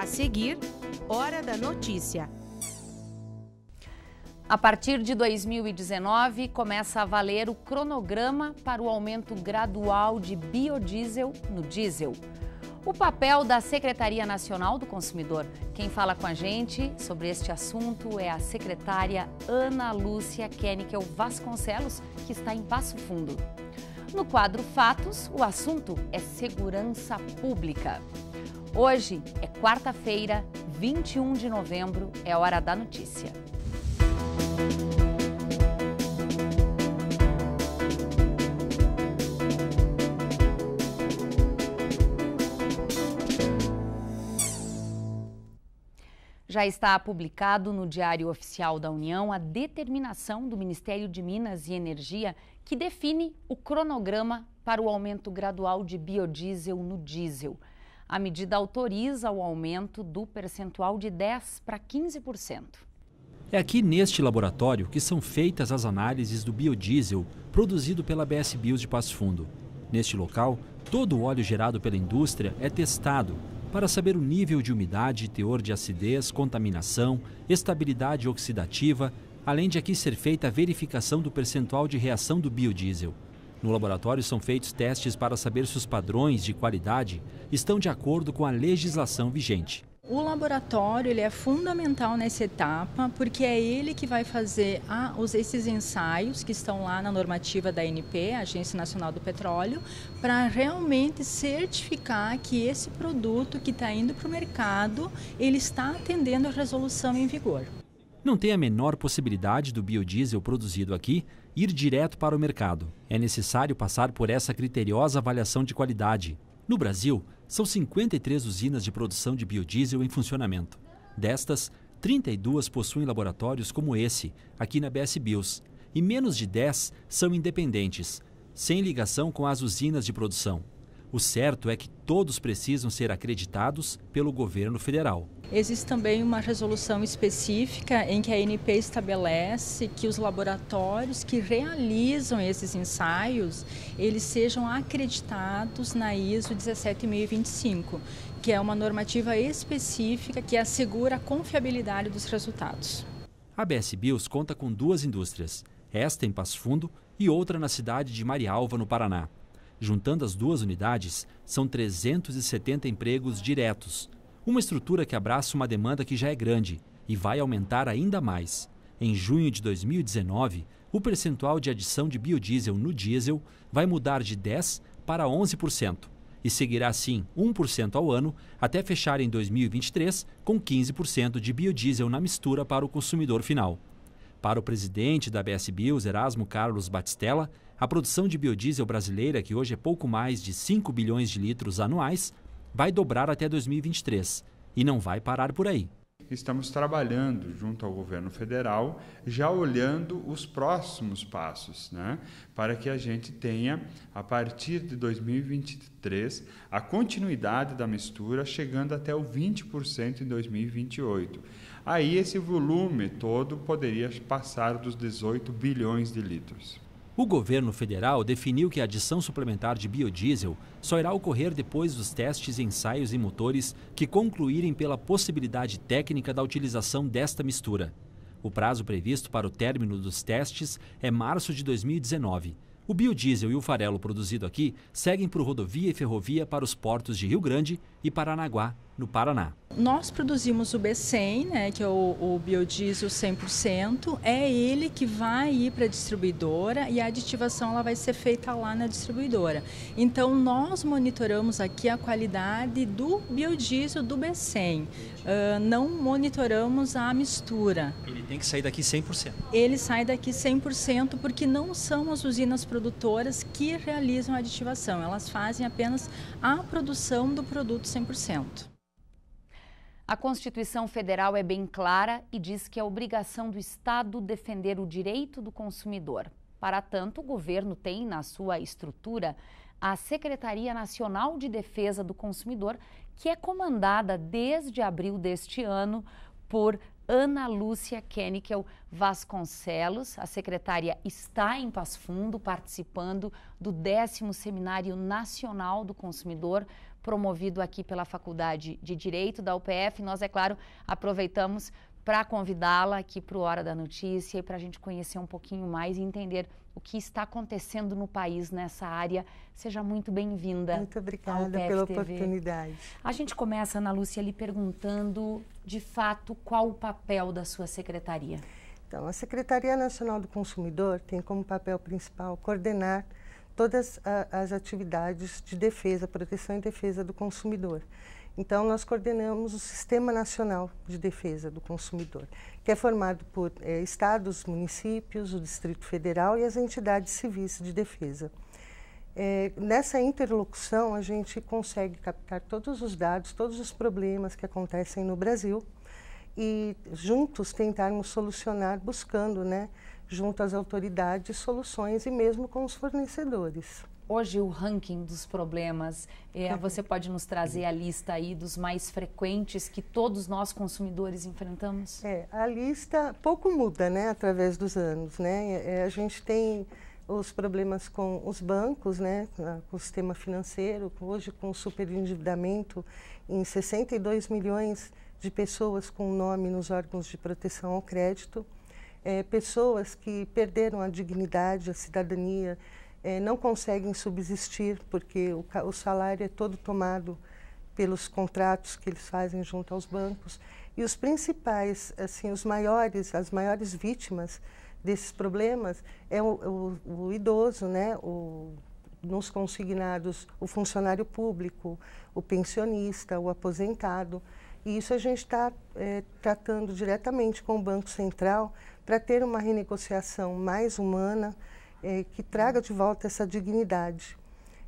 A seguir, Hora da Notícia. A partir de 2019, começa a valer o cronograma para o aumento gradual de biodiesel no diesel. O papel da Secretaria Nacional do Consumidor. Quem fala com a gente sobre este assunto é a secretária Ana Lúcia Kennickel Vasconcelos, que está em Passo Fundo. No quadro Fatos, o assunto é segurança pública. Hoje é quarta-feira, 21 de novembro, é hora da notícia. Já está publicado no Diário Oficial da União a determinação do Ministério de Minas e Energia que define o cronograma para o aumento gradual de biodiesel no diesel. A medida autoriza o aumento do percentual de 10% para 15%. É aqui neste laboratório que são feitas as análises do biodiesel produzido pela BS Bios de Passo Fundo. Neste local, todo o óleo gerado pela indústria é testado para saber o nível de umidade, teor de acidez, contaminação, estabilidade oxidativa, além de aqui ser feita a verificação do percentual de reação do biodiesel. No laboratório são feitos testes para saber se os padrões de qualidade estão de acordo com a legislação vigente. O laboratório ele é fundamental nessa etapa, porque é ele que vai fazer a, ah, os, esses ensaios que estão lá na normativa da ANP, Agência Nacional do Petróleo, para realmente certificar que esse produto que está indo para o mercado, ele está atendendo a resolução em vigor. Não tem a menor possibilidade do biodiesel produzido aqui ir direto para o mercado. É necessário passar por essa criteriosa avaliação de qualidade. No Brasil, são 53 usinas de produção de biodiesel em funcionamento. Destas, 32 possuem laboratórios como esse, aqui na BS Bios, e menos de 10 são independentes, sem ligação com as usinas de produção. O certo é que todos precisam ser acreditados pelo governo federal. Existe também uma resolução específica em que a ANP estabelece que os laboratórios que realizam esses ensaios, eles sejam acreditados na ISO 17025, que é uma normativa específica que assegura a confiabilidade dos resultados. A BS Bios conta com duas indústrias, esta em Passo Fundo e outra na cidade de Marialva, no Paraná. Juntando as duas unidades, são 370 empregos diretos. Uma estrutura que abraça uma demanda que já é grande e vai aumentar ainda mais. Em junho de 2019, o percentual de adição de biodiesel no diesel vai mudar de 10% para 11% e seguirá assim 1% ao ano até fechar em 2023 com 15% de biodiesel na mistura para o consumidor final. Para o presidente da BS Bios, Erasmo Carlos Batistella, a produção de biodiesel brasileira, que hoje é pouco mais de 5 bilhões de litros anuais, vai dobrar até 2023 e não vai parar por aí. Estamos trabalhando junto ao governo federal, já olhando os próximos passos, né? para que a gente tenha, a partir de 2023, a continuidade da mistura chegando até o 20% em 2028. Aí esse volume todo poderia passar dos 18 bilhões de litros. O governo federal definiu que a adição suplementar de biodiesel só irá ocorrer depois dos testes, ensaios e motores que concluírem pela possibilidade técnica da utilização desta mistura. O prazo previsto para o término dos testes é março de 2019. O biodiesel e o farelo produzido aqui seguem por rodovia e ferrovia para os portos de Rio Grande e Paranaguá, no Paraná. Nós produzimos o B100, né, que é o, o biodiesel 100%, é ele que vai ir para a distribuidora e a aditivação ela vai ser feita lá na distribuidora. Então nós monitoramos aqui a qualidade do biodiesel do B100, uh, ah, não monitoramos a mistura. Ele tem que sair daqui 100%. Ele sai daqui 100% porque não são as usinas produtoras que realizam a aditivação, elas fazem apenas a produção do produto 100%. A Constituição Federal é bem clara e diz que é obrigação do Estado defender o direito do consumidor. Para tanto, o governo tem na sua estrutura a Secretaria Nacional de Defesa do Consumidor, que é comandada desde abril deste ano por Ana Lúcia Kennickel Vasconcelos. A secretária está em Passo Fundo, participando do décimo Seminário Nacional do Consumidor, promovido aqui pela Faculdade de Direito da UPF. Nós, é claro, aproveitamos para convidá-la aqui para o Hora da Notícia e para a gente conhecer um pouquinho mais e entender o que está acontecendo no país nessa área. Seja muito bem-vinda. Muito obrigada pela oportunidade. A gente começa, Ana Lúcia, lhe perguntando de fato qual o papel da sua secretaria. Então, a Secretaria Nacional do Consumidor tem como papel principal coordenar todas a, as atividades de defesa, proteção e defesa do consumidor. Então, nós coordenamos o Sistema Nacional de Defesa do Consumidor, que é formado por é, estados, municípios, o Distrito Federal e as entidades civis de defesa. É, nessa interlocução, a gente consegue captar todos os dados, todos os problemas que acontecem no Brasil e juntos tentarmos solucionar, buscando né, junto às autoridades, soluções e mesmo com os fornecedores. Hoje o ranking dos problemas, é, você pode nos trazer a lista aí dos mais frequentes que todos nós consumidores enfrentamos? É, a lista pouco muda, né, através dos anos, né? É, a gente tem os problemas com os bancos, né, com o sistema financeiro, hoje com o superendividamento em 62 milhões de pessoas com nome nos órgãos de proteção ao crédito é, pessoas que perderam a dignidade, a cidadania, é, não conseguem subsistir porque o, o salário é todo tomado pelos contratos que eles fazem junto aos bancos. E os principais, assim, os maiores, as maiores vítimas desses problemas é o, o, o idoso, né? O, nos consignados, o funcionário público, o pensionista, o aposentado. E isso a gente está é, tratando diretamente com o Banco Central para ter uma renegociação mais humana é, que traga de volta essa dignidade.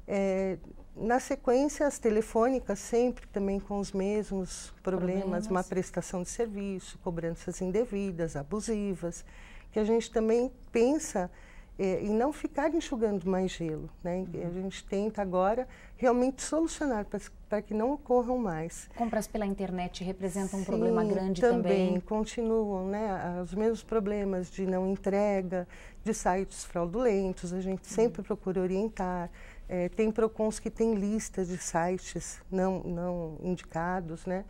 É, na sequência, as telefônicas sempre também com os mesmos problemas, problemas, uma prestação de serviço, cobranças indevidas, abusivas, que a gente também pensa é, e não ficar enxugando mais gelo. Né? Uhum. A gente tenta agora realmente solucionar para que não ocorram mais. Compras pela internet representam um problema grande também. Também continuam né? os mesmos problemas de não entrega, de sites fraudulentos. A gente uhum. sempre procura orientar. É, tem PROCONs que têm listas de sites não, não indicados, né?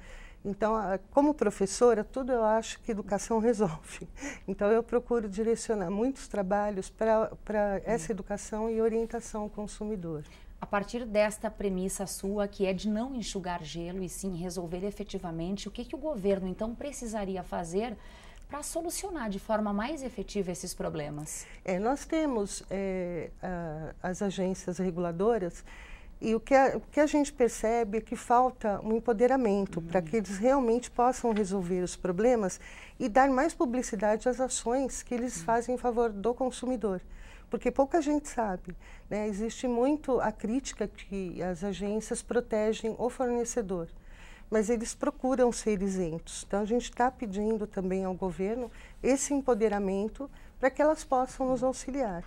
Então, como professora, tudo eu acho que educação resolve. Então, eu procuro direcionar muitos trabalhos para essa hum. educação e orientação ao consumidor. A partir desta premissa sua, que é de não enxugar gelo e sim resolver efetivamente, o que, que o governo então precisaria fazer para solucionar de forma mais efetiva esses problemas? É, nós temos é, a, as agências reguladoras e o que a, o que a gente percebe é que falta um empoderamento uhum. para que eles realmente possam resolver os problemas e dar mais publicidade às ações que eles uhum. fazem em favor do consumidor. Porque pouca gente sabe. Né? Existe muito a crítica que as agências protegem o fornecedor, mas eles procuram ser isentos. Então a gente está pedindo também ao governo esse empoderamento para que elas possam nos auxiliar.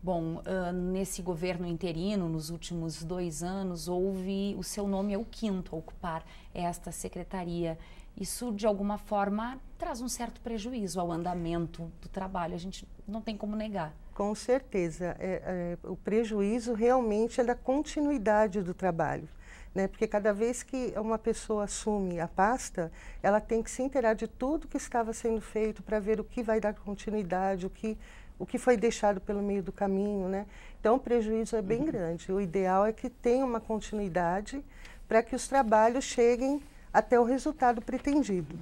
Bom, uh, nesse governo interino, nos últimos dois anos, houve o seu nome é o quinto a ocupar esta secretaria. Isso, de alguma forma, traz um certo prejuízo ao andamento do trabalho. A gente não tem como negar. Com certeza. É, é, o prejuízo realmente é da continuidade do trabalho. Né? Porque cada vez que uma pessoa assume a pasta, ela tem que se inteirar de tudo que estava sendo feito para ver o que vai dar continuidade, o que o que foi deixado pelo meio do caminho, né? Então o prejuízo é bem uhum. grande. O ideal é que tenha uma continuidade para que os trabalhos cheguem até o resultado pretendido.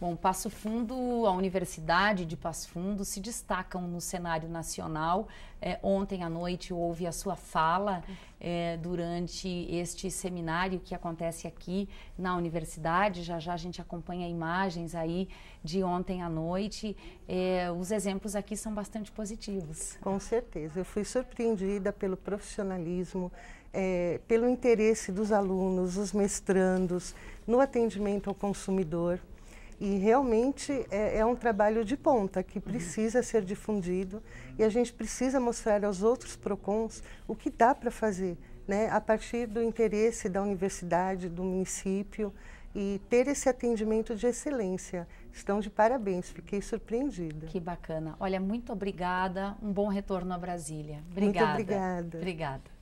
Bom, Passo Fundo, a Universidade de Passo Fundo se destacam no cenário nacional. É, ontem à noite houve a sua fala é, durante este seminário que acontece aqui na universidade. Já já a gente acompanha imagens aí de ontem à noite. É, os exemplos aqui são bastante positivos. Com certeza. Eu fui surpreendida pelo profissionalismo, é, pelo interesse dos alunos, os mestrandos, no atendimento ao consumidor. E realmente é, é, um trabalho de ponta que precisa ser difundido e a gente precisa mostrar aos outros PROCONs o que dá para fazer, né? a partir do interesse da universidade, do município e ter esse atendimento de excelência. Estão de parabéns, fiquei surpreendida. Que bacana. Olha, muito obrigada, um bom retorno a Brasília. Obrigada. Muito obrigada. Obrigada.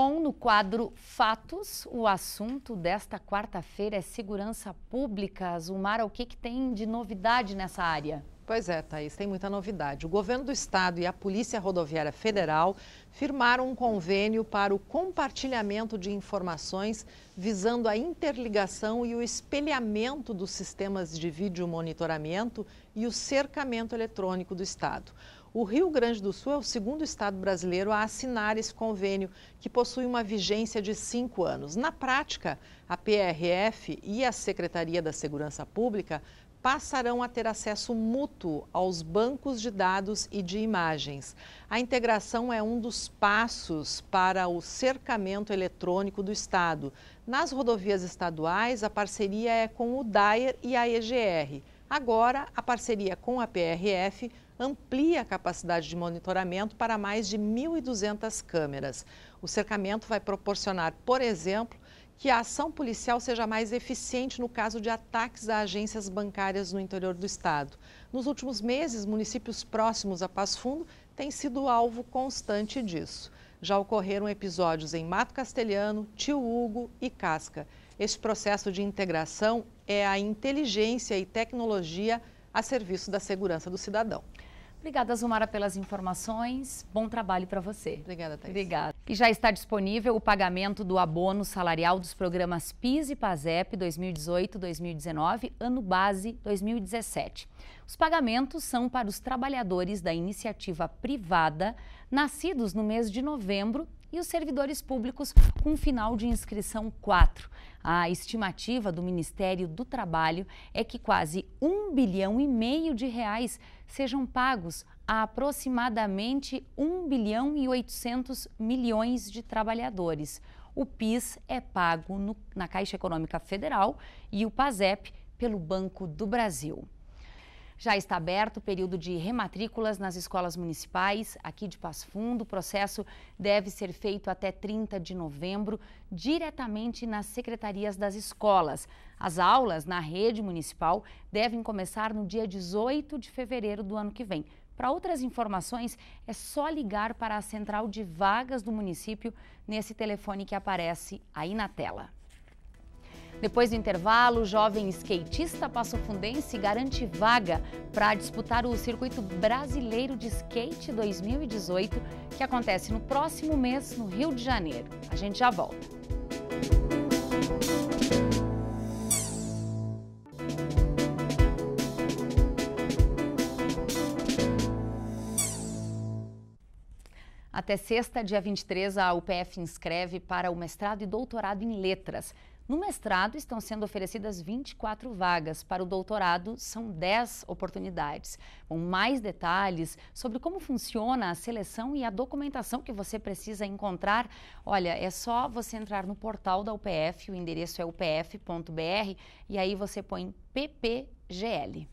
Bom, no quadro Fatos, o assunto desta quarta-feira é segurança pública. Zumara, o que, que tem de novidade nessa área? Pois é, Thaís, tem muita novidade. O governo do estado e a Polícia Rodoviária Federal firmaram um convênio para o compartilhamento de informações visando a interligação e o espelhamento dos sistemas de vídeo monitoramento e o cercamento eletrônico do estado. O Rio Grande do Sul é o segundo estado brasileiro a assinar esse convênio, que possui uma vigência de cinco anos. Na prática, a PRF e a Secretaria da Segurança Pública passarão a ter acesso mútuo aos bancos de dados e de imagens. A integração é um dos passos para o cercamento eletrônico do Estado. Nas rodovias estaduais, a parceria é com o DAER e a EGR. Agora, a parceria com a PRF amplia a capacidade de monitoramento para mais de 1.200 câmeras. O cercamento vai proporcionar, por exemplo, que a ação policial seja mais eficiente no caso de ataques a agências bancárias no interior do estado. Nos últimos meses, municípios próximos a Passo Fundo têm sido alvo constante disso. Já ocorreram episódios em Mato Castelhano, Tio Hugo e Casca. Esse processo de integração é a inteligência e tecnologia a serviço da segurança do cidadão. Obrigada, Zumara, pelas informações. Bom trabalho para você. Obrigada, Thais. Obrigada. E já está disponível o pagamento do abono salarial dos programas PIS e PASEP 2018-2019, ano base 2017. Os pagamentos são para os trabalhadores da iniciativa privada, nascidos no mês de novembro, e os servidores públicos com final de inscrição 4. A estimativa do Ministério do Trabalho é que quase um bilhão e meio de reais sejam pagos a aproximadamente 1 bilhão e 800 milhões de trabalhadores. O PIS é pago no, na Caixa Econômica Federal e o PASEP pelo Banco do Brasil. Já está aberto o período de rematrículas nas escolas municipais aqui de Passo Fundo. O processo deve ser feito até 30 de novembro, diretamente nas secretarias das escolas. As aulas na rede municipal devem começar no dia 18 de fevereiro do ano que vem. Para outras informações, é só ligar para a central de vagas do município nesse telefone que aparece aí na tela. Depois do intervalo, o jovem skatista passofundense garante vaga para disputar o Circuito Brasileiro de Skate 2018, que acontece no próximo mês no Rio de Janeiro. A gente já volta. Até sexta, dia 23, a UPF inscreve para o mestrado e doutorado em letras. No mestrado estão sendo oferecidas 24 vagas, para o doutorado são 10 oportunidades. Com mais detalhes sobre como funciona a seleção e a documentação que você precisa encontrar, olha, é só você entrar no portal da UPF, o endereço é upf.br e aí você põe PPGL.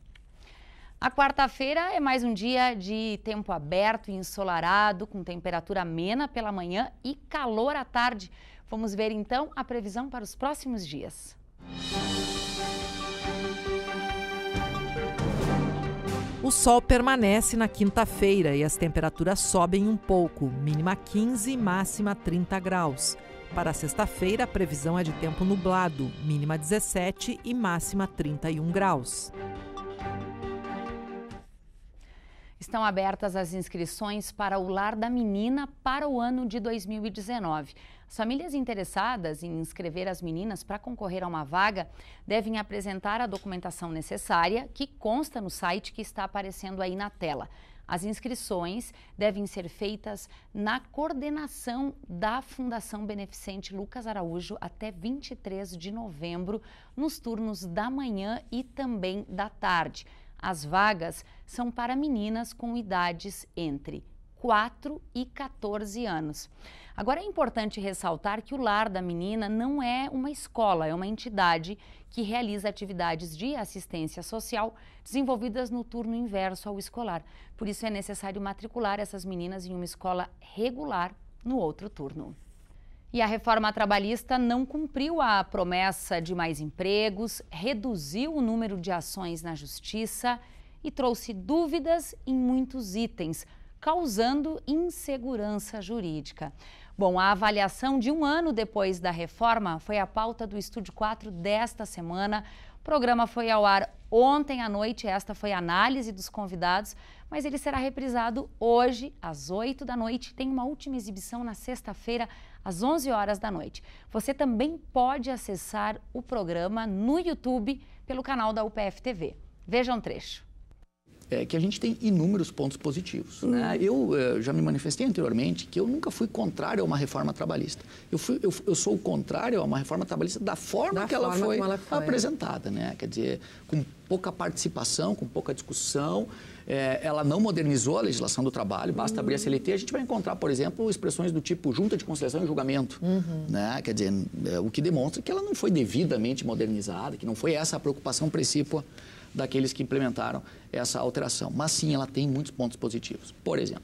A quarta-feira é mais um dia de tempo aberto e ensolarado, com temperatura amena pela manhã e calor à tarde. Vamos ver então a previsão para os próximos dias. O sol permanece na quinta-feira e as temperaturas sobem um pouco, mínima 15, máxima 30 graus. Para sexta-feira, a previsão é de tempo nublado, mínima 17 e máxima 31 graus. Estão abertas as inscrições para o Lar da Menina para o ano de 2019. As famílias interessadas em inscrever as meninas para concorrer a uma vaga devem apresentar a documentação necessária, que consta no site que está aparecendo aí na tela. As inscrições devem ser feitas na coordenação da Fundação Beneficente Lucas Araújo até 23 de novembro, nos turnos da manhã e também da tarde. As vagas são para meninas com idades entre 4 e 14 anos. Agora é importante ressaltar que o Lar da Menina não é uma escola, é uma entidade que realiza atividades de assistência social desenvolvidas no turno inverso ao escolar. Por isso é necessário matricular essas meninas em uma escola regular no outro turno. E a reforma trabalhista não cumpriu a promessa de mais empregos, reduziu o número de ações na justiça e trouxe dúvidas em muitos itens, causando insegurança jurídica. Bom, a avaliação de um ano depois da reforma foi a pauta do Estúdio 4 desta semana. O programa foi ao ar ontem à noite, esta foi a análise dos convidados, mas ele será reprisado hoje, às 8 da noite. Tem uma última exibição na sexta-feira, às 11 horas da noite. Você também pode acessar o programa no YouTube pelo canal da UPF TV. Veja um trecho é que a gente tem inúmeros pontos positivos. Né? Uhum. Eu é, já me manifestei anteriormente que eu nunca fui contrário a uma reforma trabalhista. Eu, fui, eu, eu sou o contrário a uma reforma trabalhista da forma da que forma ela, foi ela, foi apresentada, né? Quer dizer, com pouca participação, com pouca discussão. É, ela não modernizou a legislação do trabalho. Basta uhum. abrir a uhum. CLT, a gente vai encontrar, por exemplo, expressões do tipo junta de conciliação e julgamento, uhum. né? Quer dizer, eh, o que demonstra que ela não foi devidamente modernizada, que não foi essa a preocupação principal daqueles que implementaram essa alteração. Mas sim, ela tem muitos pontos positivos. Por exemplo,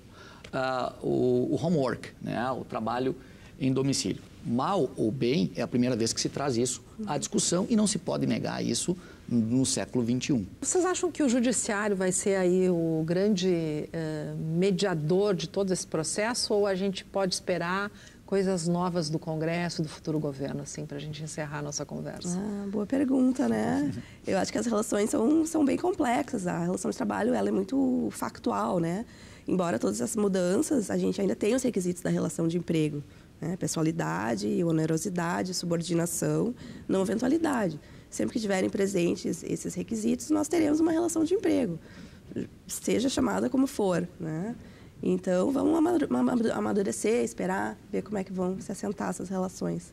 uh, o, o, homework, né, o trabalho em domicílio. Mal ou bem, é a primeira vez que se traz isso à discussão e não se pode negar isso no século XXI. Vocês acham que o judiciário vai ser aí o grande uh, mediador de todo esse processo ou a gente pode esperar coisas novas do Congresso, do futuro governo, assim, para a gente encerrar a nossa conversa? Ah, boa pergunta, né? Eu acho que as relações são, são bem complexas. A relação de trabalho ela é muito factual, né? Embora todas as mudanças, a gente ainda tem os requisitos da relação de emprego. Né? Pessoalidade, onerosidade, subordinação, não eventualidade. Sempre que tiverem presentes esses requisitos, nós teremos uma relação de emprego, seja chamada como for, né? Então, vamos amadurecer, esperar, ver como é que vão se assentar essas relações.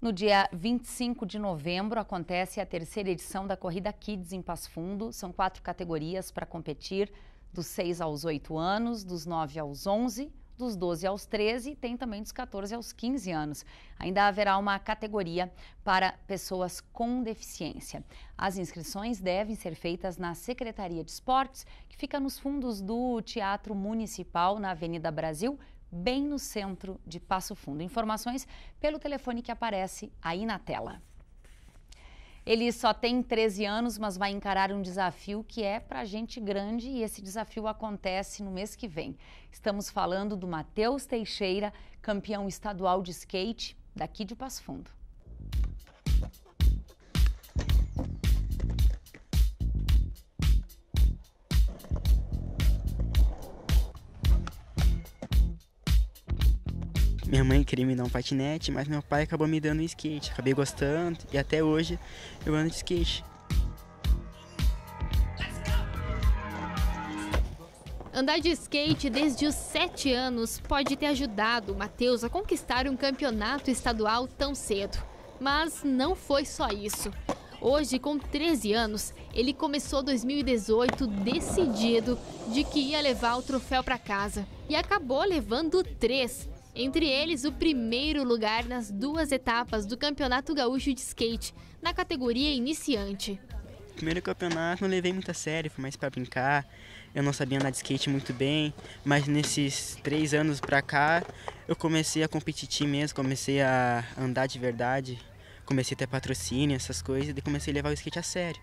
No dia 25 de novembro acontece a terceira edição da Corrida Kids em Passo Fundo. São quatro categorias para competir, dos 6 aos 8 anos, dos 9 aos 11, dos 12 aos 13 e tem também dos 14 aos 15 anos. Ainda haverá uma categoria para pessoas com deficiência. As inscrições devem ser feitas na Secretaria de Esportes, que fica nos fundos do Teatro Municipal, na Avenida Brasil, bem no centro de Passo Fundo. Informações pelo telefone que aparece aí na tela. Ele só tem 13 anos, mas vai encarar um desafio que é para gente grande e esse desafio acontece no mês que vem. Estamos falando do Matheus Teixeira, campeão estadual de skate daqui de Passo Fundo. Minha mãe queria me dar um patinete, mas meu pai acabou me dando um skate. Acabei gostando e até hoje eu ando de skate. Andar de skate desde os 7 anos pode ter ajudado o Matheus a conquistar um campeonato estadual tão cedo. Mas não foi só isso. Hoje, com 13 anos, ele começou 2018 decidido de que ia levar o troféu para casa e acabou levando três entre eles, o primeiro lugar nas duas etapas do Campeonato Gaúcho de Skate, na categoria iniciante. primeiro campeonato não levei muito a sério, foi mais para brincar. Eu não sabia andar de skate muito bem, mas nesses três anos pra cá eu comecei a competir mesmo, comecei a andar de verdade, comecei a ter patrocínio, essas coisas, e comecei a levar o skate a sério.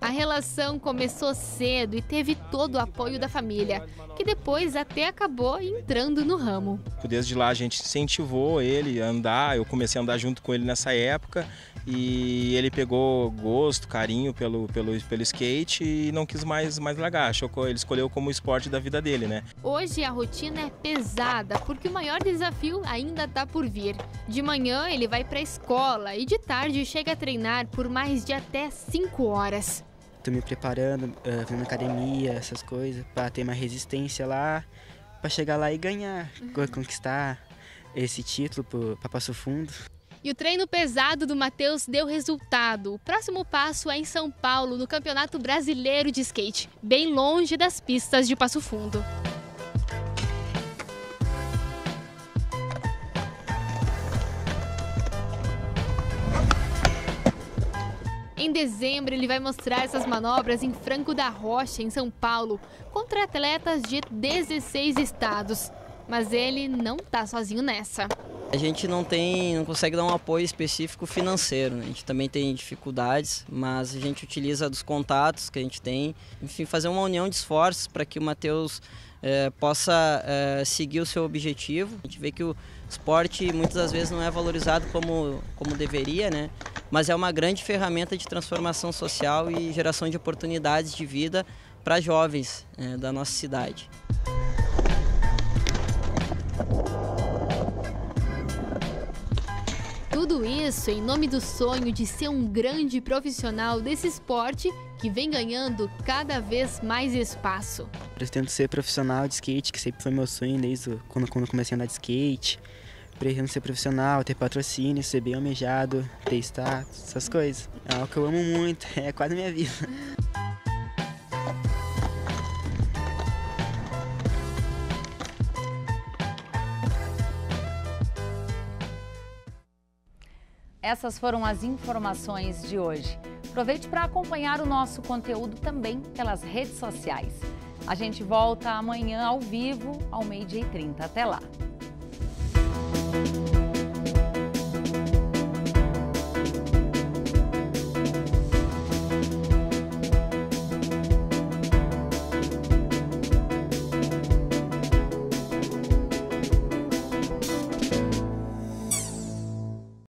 A relação começou cedo e teve todo o apoio da família, que depois até acabou entrando no ramo. Desde lá a gente incentivou ele a andar, eu comecei a andar junto com ele nessa época e ele pegou gosto, carinho pelo, pelo, pelo skate e não quis mais, mais largar. Ele escolheu como o esporte da vida dele, né? Hoje a rotina é pesada porque o maior desafio ainda está por vir. De manhã ele vai para a escola e de tarde chega a treinar por mais de até 5 horas tô me preparando, uh, fazendo academia, essas coisas, para ter mais resistência lá, para chegar lá e ganhar, uhum. conquistar esse título para Passo Fundo. E o treino pesado do Matheus deu resultado. O próximo passo é em São Paulo, no Campeonato Brasileiro de Skate, bem longe das pistas de Passo Fundo. Em dezembro, ele vai mostrar essas manobras em Franco da Rocha, em São Paulo, contra atletas de 16 estados. Mas ele não está sozinho nessa. A gente não tem, não consegue dar um apoio específico financeiro, né? a gente também tem dificuldades, mas a gente utiliza dos contatos que a gente tem, enfim, fazer uma união de esforços para que o Matheus é, possa é, seguir o seu objetivo. A gente vê que o esporte muitas das vezes não é valorizado como, como deveria, né? mas é uma grande ferramenta de transformação social e geração de oportunidades de vida para jovens é, da nossa cidade. Tudo isso em nome do sonho de ser um grande profissional desse esporte que vem ganhando cada vez mais espaço. Pretendo ser profissional de skate, que sempre foi meu sonho desde quando, quando comecei a andar de skate. Pretendo ser profissional, ter patrocínio, ser bem almejado, ter status, essas coisas. É algo que eu amo muito, é quase minha vida. Essas foram as informações de hoje. Aproveite para acompanhar o nosso conteúdo também pelas redes sociais. A gente volta amanhã ao vivo, ao meio-dia e 30. Até lá!